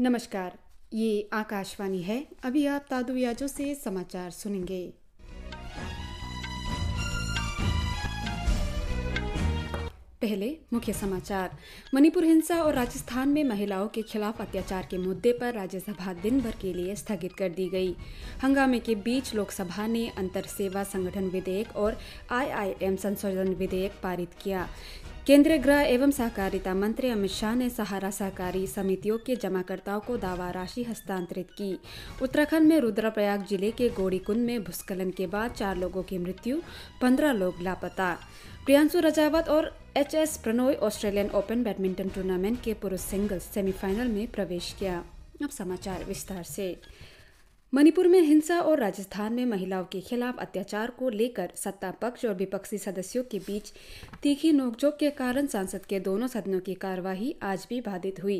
नमस्कार ये आकाशवाणी है अभी आप तादु याजो से समाचार सुनेंगे पहले मुख्य समाचार मणिपुर हिंसा और राजस्थान में महिलाओं के खिलाफ अत्याचार के मुद्दे पर राज्यसभा दिन भर के लिए स्थगित कर दी गई हंगामे के बीच लोकसभा ने अंतर सेवा संगठन विधेयक और आईआईएम संशोधन विधेयक पारित किया केंद्रीय गृह एवं सहकारिता मंत्री अमित शाह ने सहारा सहकारी समितियों के जमाकर्ताओं को दावा राशि हस्तांतरित की उत्तराखंड में रुद्रप्रयाग जिले के गौड़ीकुंड में भूस्खलन के बाद चार लोगों की मृत्यु पंद्रह लोग लापता प्रियांशु रजावत और H S Prannoy Australian Open badminton tournament के पुरुष सिंगल्स सेमीफाइनल में प्रवेश किया अब समाचार विस्तार से मणिपुर में हिंसा और राजस्थान में महिलाओं के खिलाफ अत्याचार को लेकर सत्ता पक्ष और विपक्षी सदस्यों के बीच तीखी नोकझोंक के कारण संसद के दोनों सदनों की कार्यवाही आज भी बाधित हुई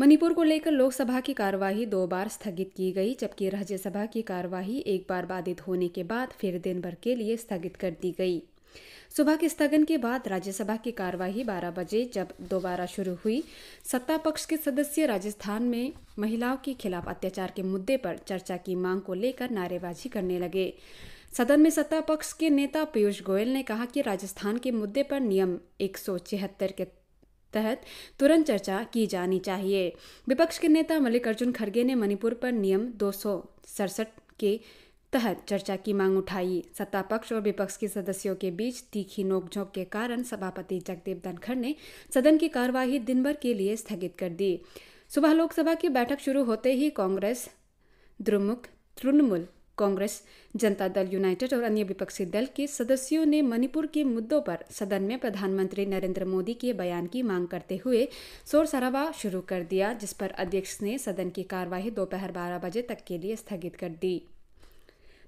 मणिपुर को लेकर लोकसभा की कार्यवाही दो बार स्थगित की गई जबकि राज्यसभा की कार्यवाही एक बार बाधित होने के बाद फिर दिन भर के लिए स्थगित कर दी गई सुबह के स्थगन के बाद राज्यसभा की कार्यवाही 12 बजे जब दोबारा शुरू हुई सत्ता पक्ष के सदस्य राजस्थान में महिलाओं के खिलाफ अत्याचार के मुद्दे पर चर्चा की मांग को लेकर नारेबाजी करने लगे सदन में सत्ता पक्ष के नेता पीयूष गोयल ने कहा कि राजस्थान के मुद्दे पर नियम एक के तहत तुरंत चर्चा की जानी चाहिए विपक्ष के नेता मल्लिकार्जुन खड़गे ने मणिपुर पर नियम दो के तहत चर्चा की मांग उठाई सत्ता पक्ष और विपक्ष के सदस्यों के बीच तीखी नोकझोंक के कारण सभापति जगदीप धनखड़ ने सदन की कार्यवाही दिन भर के लिए स्थगित कर दी सुबह लोकसभा की बैठक शुरू होते ही कांग्रेस द्रुमुख तृणमूल कांग्रेस जनता दल यूनाइटेड और अन्य विपक्षी दल के सदस्यों ने मणिपुर के मुद्दों पर सदन में प्रधानमंत्री नरेंद्र मोदी के बयान की मांग करते हुए शोर शराबा शुरू कर दिया जिस पर अध्यक्ष ने सदन की कार्यवाही दोपहर बारह बजे तक के लिए स्थगित कर दी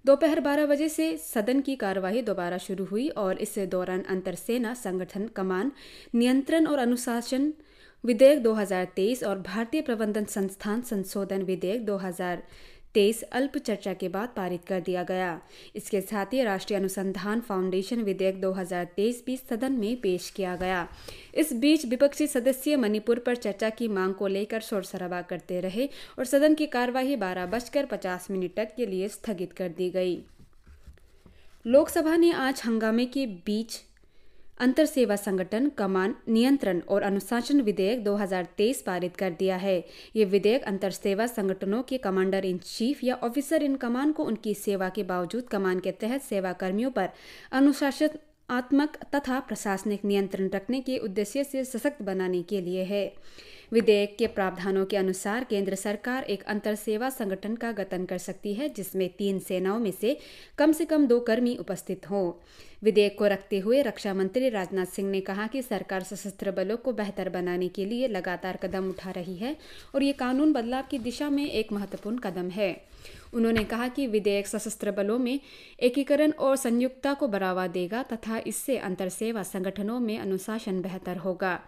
दोपहर 12 बजे से सदन की कार्यवाही दोबारा शुरू हुई और इस दौरान अंतर सेना संगठन कमान नियंत्रण और अनुशासन विधेयक 2023 और भारतीय प्रबंधन संस्थान संशोधन विधेयक तेईस अल्प चर्चा के बाद पारित कर दिया गया इसके साथ ही राष्ट्रीय अनुसंधान फाउंडेशन विधेयक 2023 भी सदन में पेश किया गया इस बीच विपक्षी सदस्य मणिपुर पर चर्चा की मांग को लेकर शोर शराबा करते रहे और सदन की कार्यवाही बारह बजकर पचास मिनट तक के लिए स्थगित कर दी गई लोकसभा ने आज हंगामे के बीच अंतर सेवा संगठन कमान नियंत्रण और अनुशासन विधेयक 2023 पारित कर दिया है ये विधेयक अंतर सेवा संगठनों के कमांडर इन चीफ या ऑफिसर इन कमान को उनकी सेवा के बावजूद कमान के तहत सेवा कर्मियों पर अनुशासन आत्मक तथा प्रशासनिक नियंत्रण रखने के उद्देश्य से सशक्त बनाने के लिए है विधेयक के प्रावधानों के अनुसार केंद्र सरकार एक अंतर सेवा संगठन का गठन कर सकती है जिसमें तीन सेनाओं में से कम से कम दो कर्मी उपस्थित हों विधेयक को रखते हुए रक्षा मंत्री राजनाथ सिंह ने कहा कि सरकार सशस्त्र बलों को बेहतर बनाने के लिए लगातार कदम उठा रही है और ये कानून बदलाव की दिशा में एक महत्वपूर्ण कदम है उन्होंने कहा कि विधेयक सशस्त्र बलों में एकीकरण और संयुक्तता को बढ़ावा देगा तथा इससे अंतर सेवा संगठनों में अनुशासन बेहतर होगा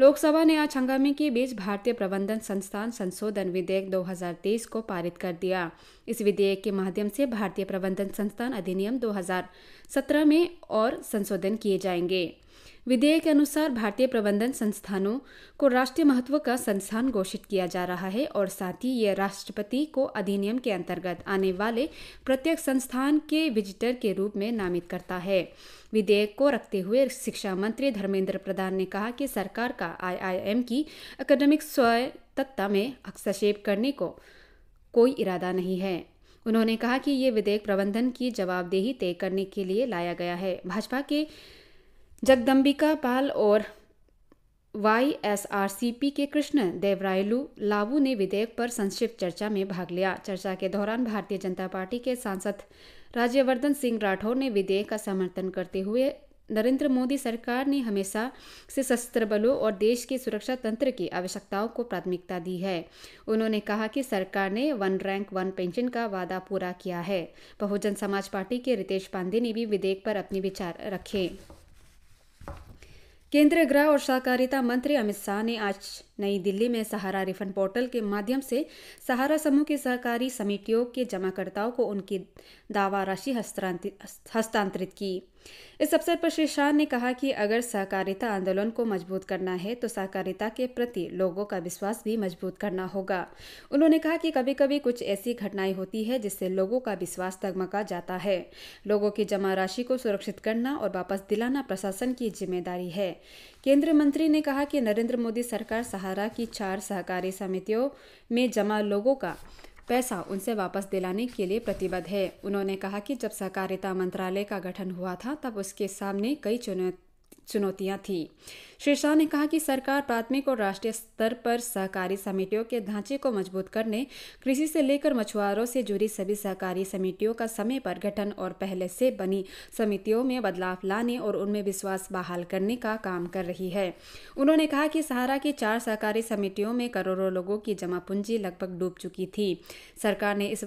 लोकसभा ने आज हंगामे के बीच भारतीय प्रबंधन संस्थान संशोधन विधेयक 2023 को पारित कर दिया इस विधेयक के माध्यम से भारतीय प्रबंधन संस्थान अधिनियम 2017 में और संशोधन किए जाएंगे विधेयक के अनुसार भारतीय प्रबंधन संस्थानों को राष्ट्रीय महत्व का संस्थान घोषित किया जा रहा है और साथ ही यह राष्ट्रपति को अधिनियम के अंतर्गत आने वाले प्रत्येक संस्थान के विजिटर के रूप में नामित करता है विधेयक को रखते हुए शिक्षा मंत्री धर्मेंद्र प्रधान ने कहा कि सरकार का आईआईएम की अकेडमिक स्वायत्तता में हस्तक्षेप करने को कोई इरादा नहीं है उन्होंने कहा कि ये विधेयक प्रबंधन की जवाबदेही तय करने के लिए लाया गया है भाजपा के जगदम्बिका पाल और वाईएसआरसीपी के कृष्ण देवरायलू लावू ने विधेयक पर संक्षिप्त चर्चा में भाग लिया चर्चा के दौरान भारतीय जनता पार्टी के सांसद राज्यवर्धन सिंह राठौर ने विधेयक का समर्थन करते हुए नरेंद्र मोदी सरकार ने हमेशा से सशस्त्र बलों और देश के सुरक्षा तंत्र की आवश्यकताओं को प्राथमिकता दी है उन्होंने कहा कि सरकार ने वन रैंक वन पेंशन का वादा पूरा किया है बहुजन समाज पार्टी के रितेश पांडे ने भी विधेयक पर अपने विचार रखे केंद्रीय गृह और सहकारिता मंत्री अमित शाह ने आज नई दिल्ली में सहारा रिफंड पोर्टल के माध्यम से सहारा समूह की सहकारी समितियों के जमाकर्ताओं को उनकी दावा राशि हस्तांतरित की इस अवसर पर श्री शाह ने कहा कि अगर सहकारिता आंदोलन को मजबूत करना है तो सहकारिता के प्रति लोगों का विश्वास भी मजबूत करना होगा उन्होंने कहा कि कभी कभी कुछ ऐसी घटनाएं होती है जिससे लोगों का विश्वास तगमगा जाता है लोगों की जमा राशि को सुरक्षित करना और वापस दिलाना प्रशासन की जिम्मेदारी है केंद्रीय मंत्री ने कहा कि नरेंद्र मोदी सरकार सहारा की चार सहकारी समितियों में जमा लोगों का पैसा उनसे वापस दिलाने के लिए प्रतिबद्ध है उन्होंने कहा कि जब सहकारिता मंत्रालय का गठन हुआ था तब उसके सामने कई चुनौती चुनौतियां थी श्री शाह ने कहा कि सरकार प्राथमिक और राष्ट्रीय स्तर पर सहकारी समितियों के ढांचे को मजबूत करने कृषि से लेकर मछुआरों से जुड़ी सभी सहकारी समितियों का समय पर गठन और पहले से बनी समितियों में बदलाव लाने और उनमें विश्वास बहाल करने का काम कर रही है उन्होंने कहा कि सहारा की चार सहकारी समितियों में करोड़ों लोगों की जमा पूंजी लगभग डूब चुकी थी सरकार ने इस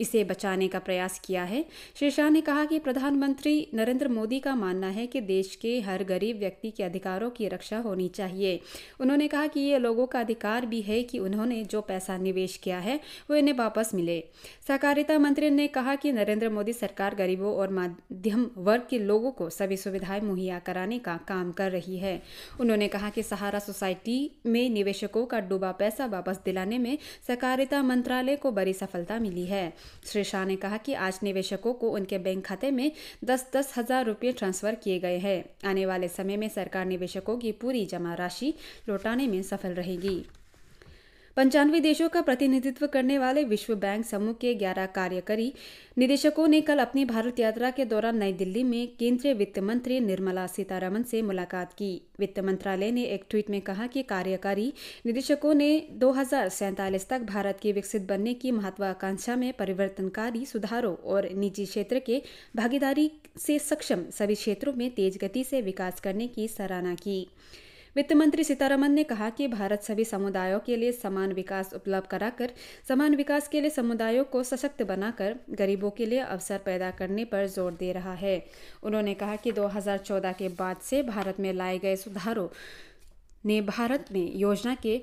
इसे बचाने का प्रयास किया है श्री शाह ने कहा कि प्रधानमंत्री नरेंद्र मोदी का मानना है कि देश के हर गरीब व्यक्ति के अधिकारों की रक्षा होनी चाहिए उन्होंने कहा कि ये लोगों का अधिकार भी है कि उन्होंने जो पैसा निवेश किया है वो इन्हें वापस मिले सहकारिता मंत्री ने कहा कि नरेंद्र मोदी सरकार गरीबों और माध्यम वर्ग के लोगों को सभी सुविधाएं मुहैया कराने का काम कर रही है उन्होंने कहा कि सहारा सोसाइटी में निवेशकों का डूबा पैसा वापस दिलाने में सहकारिता मंत्रालय को बड़ी सफलता मिली है श्री शाह ने कहा कि आज निवेशकों को उनके बैंक खाते में दस दस हजार रुपये ट्रांसफर किए गए हैं आने वाले समय में सरकार निवेशकों की पूरी जमा राशि लौटाने में सफल रहेगी पंचानवे देशों का प्रतिनिधित्व करने वाले विश्व बैंक समूह के ग्यारह कार्यकारी निदेशकों ने कल अपनी भारत यात्रा के दौरान नई दिल्ली में केंद्रीय वित्त मंत्री निर्मला सीतारमन से मुलाकात की वित्त मंत्रालय ने एक ट्वीट में कहा कि कार्यकारी निदेशकों ने दो तक भारत के विकसित बनने की महत्वाकांक्षा में परिवर्तनकारी सुधारों और निजी क्षेत्र के भागीदारी से सक्षम सभी क्षेत्रों में तेज गति से विकास करने की सराहना की वित्त मंत्री सीतारमन ने कहा कि भारत सभी समुदायों के लिए समान विकास उपलब्ध कराकर समान विकास के लिए समुदायों को सशक्त बनाकर गरीबों के लिए अवसर पैदा करने पर जोर दे रहा है उन्होंने कहा कि 2014 के बाद से भारत में लाए गए सुधारों ने भारत में योजना के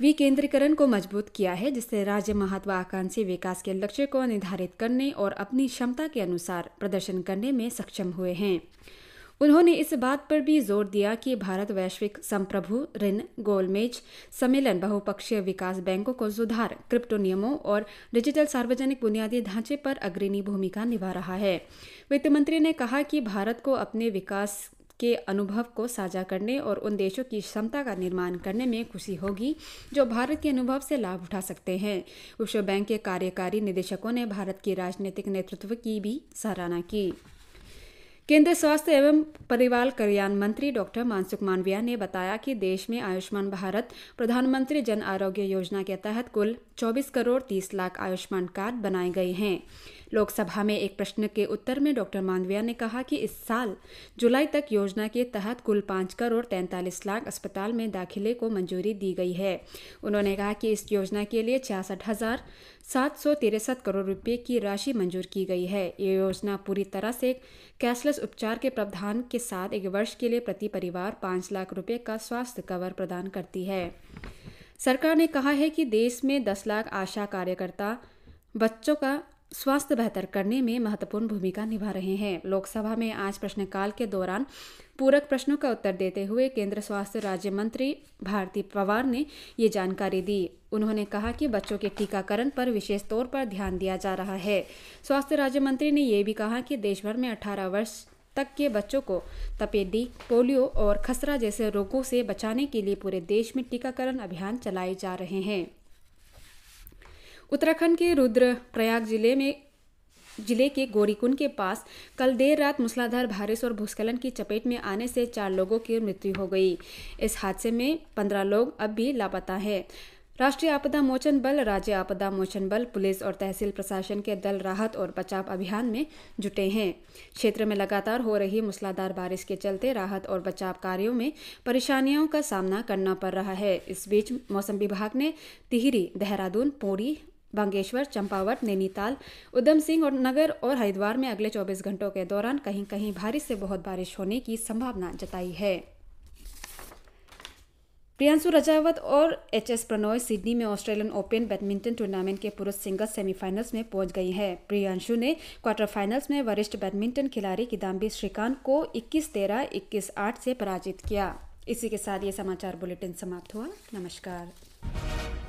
विकेंद्रीकरण को मजबूत किया है जिससे राज्य महत्वाकांक्षी विकास के लक्ष्य को निर्धारित करने और अपनी क्षमता के अनुसार प्रदर्शन करने में सक्षम हुए हैं उन्होंने इस बात पर भी जोर दिया कि भारत वैश्विक संप्रभु ऋण गोलमेज सम्मेलन बहुपक्षीय विकास बैंकों को सुधार क्रिप्टो नियमों और डिजिटल सार्वजनिक बुनियादी ढांचे पर अग्रणी भूमिका निभा रहा है वित्त मंत्री ने कहा कि भारत को अपने विकास के अनुभव को साझा करने और उन देशों की क्षमता का निर्माण करने में खुशी होगी जो भारत के अनुभव से लाभ उठा सकते हैं विश्व बैंक के कार्यकारी निदेशकों ने भारत के राजनीतिक नेतृत्व की भी सराहना की केंद्रीय स्वास्थ्य एवं परिवार कल्याण मंत्री डॉक्टर मानसुख मांडविया ने बताया कि देश में आयुष्मान भारत प्रधानमंत्री जन आरोग्य योजना के तहत कुल 24 करोड़ 30 लाख आयुष्मान कार्ड बनाए गए हैं लोकसभा में एक प्रश्न के उत्तर में डॉक्टर मांडविया ने कहा कि इस साल जुलाई तक योजना के तहत कुल पाँच करोड़ तैंतालीस लाख अस्पताल में दाखिले को मंजूरी दी गई है उन्होंने कहा कि इस योजना के लिए छियासठ हजार सात सौ तिरसठ करोड़ रुपये की राशि मंजूर की गई है ये योजना पूरी तरह से कैशलेस उपचार के प्रावधान के साथ एक वर्ष के लिए प्रति परिवार पाँच लाख रुपये का स्वास्थ्य कवर प्रदान करती है सरकार ने कहा है कि देश में दस लाख आशा कार्यकर्ता बच्चों का स्वास्थ्य बेहतर करने में महत्वपूर्ण भूमिका निभा रहे हैं लोकसभा में आज प्रश्नकाल के दौरान पूरक प्रश्नों का उत्तर देते हुए केंद्र स्वास्थ्य राज्य मंत्री भारती पवार ने ये जानकारी दी उन्होंने कहा कि बच्चों के टीकाकरण पर विशेष तौर पर ध्यान दिया जा रहा है स्वास्थ्य राज्य मंत्री ने यह भी कहा कि देश भर में 18 वर्ष तक के बच्चों को तपेदी पोलियो और खसरा जैसे रोगों से बचाने के लिए पूरे देश में टीकाकरण अभियान चलाए जा रहे हैं उत्तराखंड के रुद्रप्रयाग जिले में जिले के गोरीकुंड के पास कल देर रात मूसलाधार बारिश और भूस्खलन की चपेट में आने से चार लोगों की मृत्यु हो गई इस हादसे में पंद्रह लोग अब भी लापता हैं राष्ट्रीय आपदा मोचन बल राज्य आपदा मोचन बल पुलिस और तहसील प्रशासन के दल राहत और बचाव अभियान में जुटे हैं क्षेत्र में लगातार हो रही मूसलाधार बारिश के चलते राहत और बचाव कार्यों में परेशानियों का सामना करना पड़ रहा है इस बीच मौसम विभाग ने टिहरी देहरादून पौड़ी बांगेश्वर चंपावत नैनीताल उधम सिंह और नगर और हरिद्वार में अगले 24 घंटों के दौरान कहीं कहीं भारी से बहुत बारिश होने की संभावना जताई है प्रियांशु रजावत और एच एस प्रणोय सिडनी में ऑस्ट्रेलियन ओपन बैडमिंटन टूर्नामेंट के पुरुष सिंगल्स सेमीफाइनल्स में पहुंच गई हैं। प्रियांशु ने क्वार्टर फाइनल्स में वरिष्ठ बैडमिंटन खिलाड़ी किदाम्बी श्रीकांत को 21-13, 21-8 से पराजित किया इसी के साथ ये समाचार बुलेटिन समाप्त हुआ नमस्कार